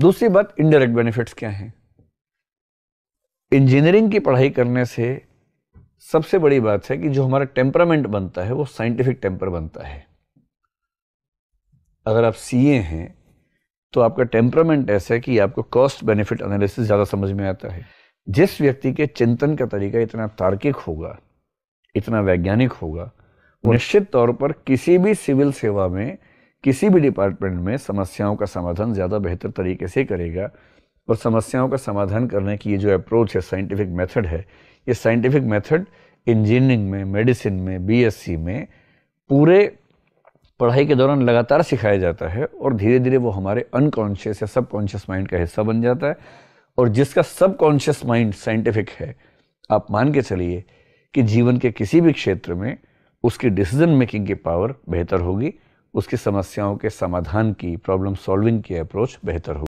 दूसरी बात indirect benefits क्या हैं इंजीनियरिंग की पढ़ाई करने से सबसे बड़ी बात है कि जो हमारा टेम्परामेंट बनता है वो साइंटिफिक टेम्पर बनता है अगर आप सीए हैं तो आपका टेम्परामेंट ऐसा है कि आपको कॉस्ट बेनिफिट एनालिसिस ज़्यादा समझ में आता है जिस व्यक्ति के चिंतन का तरीका इतना तार्किक होगा इतना वैज्ञानिक होगा वो निश्चित तौर पर किसी भी सिविल सेवा में किसी भी डिपार्टमेंट में समस्याओं का समाधान ज़्यादा बेहतर तरीके से करेगा और समस्याओं का समाधान करने की ये जो अप्रोच है साइंटिफिक मेथड है ये साइंटिफिक मेथड इंजीनियरिंग में मेडिसिन में बीएससी में पूरे पढ़ाई के दौरान लगातार सिखाया जाता है और धीरे धीरे वो हमारे अनकॉन्शियस या सबकॉन्शियस माइंड का हिस्सा बन जाता है और जिसका सबकॉन्शियस माइंड साइंटिफिक है आप मान के चलिए कि जीवन के किसी भी क्षेत्र में उसकी डिसीजन मेकिंग की पावर बेहतर होगी उसकी समस्याओं के समाधान की प्रॉब्लम सॉल्विंग की अप्रोच बेहतर हो